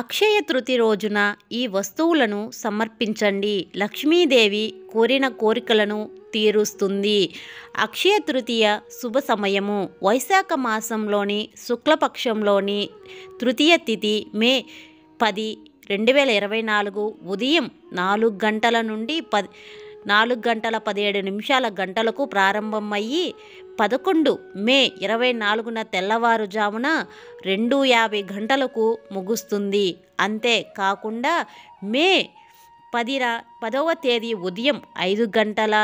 అక్షయ తృతి రోజున ఈ వస్తువులను సమర్పించండి లక్ష్మీదేవి కోరిన కోరికలను తీరుస్తుంది అక్షయ తృతీయ శుభ సమయము వైశాఖ మాసంలోని శుక్లపక్షంలోని తృతీయ తిథి మే పది రెండు వేల ఇరవై నాలుగు ఉదయం నాలుగు గంటల నుండి పది నాలుగు గంటల పదిహేడు నిమిషాల గంటలకు ప్రారంభమయ్యి పదకొండు మే ఇరవై నాలుగున తెల్లవారుజామున రెండు యాభై గంటలకు ముగుస్తుంది అంతేకాకుండా మే పదిన పదవ తేదీ ఉదయం ఐదు గంటల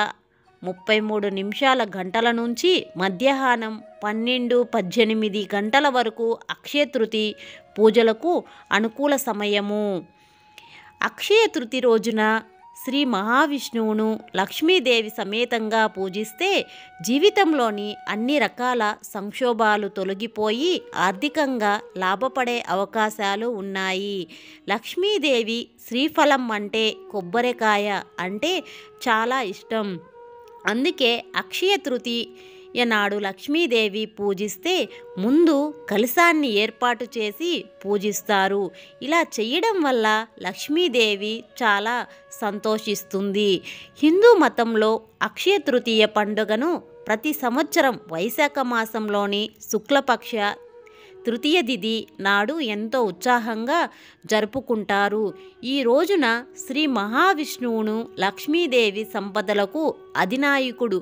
ముప్పై మూడు నిమిషాల గంటల నుంచి మధ్యాహ్నం పన్నెండు పద్దెనిమిది గంటల వరకు అక్షయతృతి పూజలకు అనుకూల సమయము అక్షయ తృతి రోజున శ్రీ మహావిష్ణువును లక్ష్మీదేవి సమేతంగా పూజిస్తే జీవితంలోని అన్ని రకాల సంక్షోభాలు తొలగిపోయి ఆర్థికంగా లాభపడే అవకాశాలు ఉన్నాయి లక్ష్మీదేవి శ్రీఫలం అంటే కొబ్బరికాయ అంటే చాలా ఇష్టం అందుకే అక్షయ తృతి ఎనాడు లక్ష్మీదేవి పూజిస్తే ముందు కలశాన్ని ఏర్పాటు చేసి పూజిస్తారు ఇలా చేయడం వల్ల లక్ష్మీదేవి చాలా సంతోషిస్తుంది హిందూ మతంలో అక్షయ తృతీయ పండుగను ప్రతి సంవత్సరం వైశాఖ మాసంలోని శుక్లపక్ష తృతీయ దిది నాడు ఎంతో ఉత్సాహంగా జరుపుకుంటారు ఈ రోజున శ్రీ మహావిష్ణువును లక్ష్మీదేవి సంపదలకు అధినాయకుడు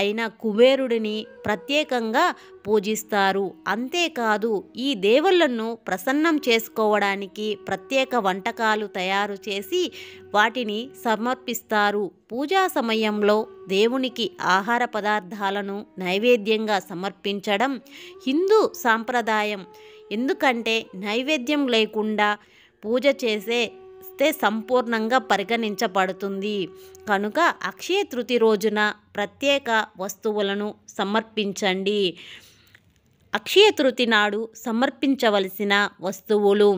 అయిన కుబేరుడిని ప్రత్యేకంగా పూజిస్తారు అంతేకాదు ఈ దేవుళ్లను ప్రసన్నం చేసుకోవడానికి ప్రత్యేక వంటకాలు తయారు చేసి వాటిని సమర్పిస్తారు పూజా సమయంలో దేవునికి ఆహార పదార్థాలను నైవేద్యంగా సమర్పించడం హిందూ సాంప్రదాయం ఎందుకంటే నైవేద్యం లేకుండా పూజ చేసే సంపూర్ణంగా పరిగణించబడుతుంది కనుక అక్షయ తృతి రోజున ప్రత్యేక వస్తువులను సమర్పించండి అక్షయ తృతి నాడు సమర్పించవలసిన వస్తువులు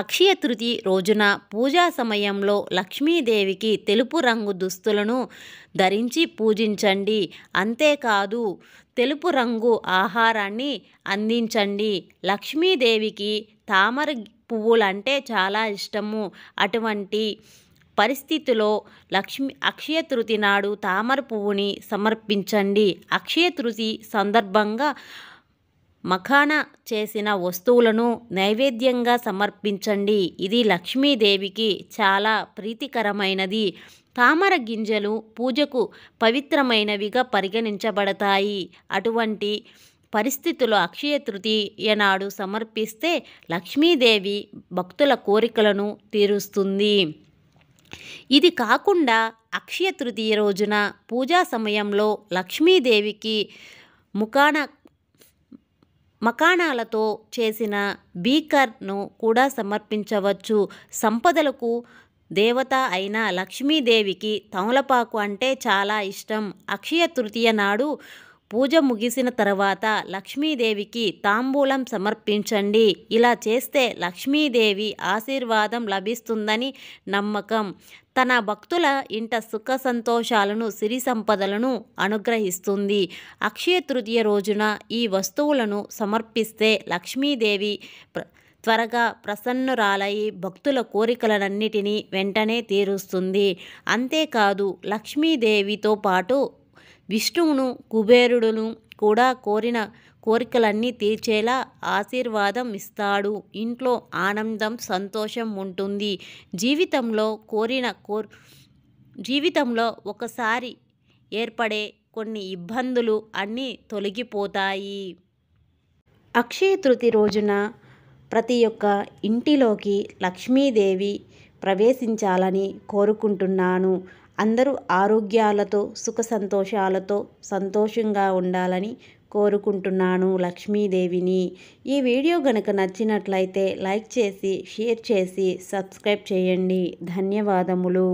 అక్షయ తృతి రోజున పూజా సమయంలో లక్ష్మీదేవికి తెలుపు రంగు దుస్తులను ధరించి పూజించండి అంతేకాదు తెలుపు రంగు ఆహారాన్ని అందించండి లక్ష్మీదేవికి తామర పువ్వులంటే చాలా ఇష్టము అటువంటి పరిస్థితిలో లక్ష్మి అక్షయ తృతి నాడు తామర పువ్వుని సమర్పించండి అక్షయ తృతి సందర్భంగా మఖాన చేసిన వస్తువులను నైవేద్యంగా సమర్పించండి ఇది లక్ష్మీదేవికి చాలా ప్రీతికరమైనది తామర గింజలు పూజకు పవిత్రమైనవిగా పరిగణించబడతాయి అటువంటి పరిస్థితులు అక్షయ తృతీయ నాడు సమర్పిస్తే లక్ష్మీదేవి భక్తుల కోరికలను తీరుస్తుంది ఇది కాకుండా అక్షయ తృతీయ రోజున పూజా సమయంలో లక్ష్మీదేవికి ముఖాన మకాణాలతో చేసిన బీకర్ను కూడా సమర్పించవచ్చు సంపదలకు దేవత అయిన లక్ష్మీదేవికి తమలపాకు అంటే చాలా ఇష్టం అక్షయ తృతీయ నాడు పూజ ముగిసిన తర్వాత లక్ష్మీదేవికి తాంబూలం సమర్పించండి ఇలా చేస్తే లక్ష్మీదేవి ఆశీర్వాదం లభిస్తుందని నమ్మకం తన భక్తుల ఇంట సుఖ సంతోషాలను సిరి సంపదలను అనుగ్రహిస్తుంది అక్షయ తృతీయ రోజున ఈ వస్తువులను సమర్పిస్తే లక్ష్మీదేవి త్వరగా ప్రసన్నురాలై భక్తుల కోరికలన్నిటినీ వెంటనే తీరుస్తుంది అంతేకాదు లక్ష్మీదేవితో పాటు విష్ణువును కుబేరుడును కూడా కోరిన కోరికలన్నీ తీర్చేలా ఆశీర్వాదం ఇస్తాడు ఇంట్లో ఆనందం సంతోషం ఉంటుంది జీవితంలో కోరిన కోర్ జీవితంలో ఒకసారి ఏర్పడే కొన్ని ఇబ్బందులు అన్నీ తొలగిపోతాయి అక్షయ తృతి రోజున ప్రతి ఒక్క ఇంటిలోకి లక్ష్మీదేవి ప్రవేశించాలని కోరుకుంటున్నాను అందరూ ఆరోగ్యాలతో సుఖ సంతోషాలతో సంతోషంగా ఉండాలని కోరుకుంటున్నాను లక్ష్మీదేవిని ఈ వీడియో గనక నచ్చినట్లయితే లైక్ చేసి షేర్ చేసి సబ్స్క్రైబ్ చేయండి ధన్యవాదములు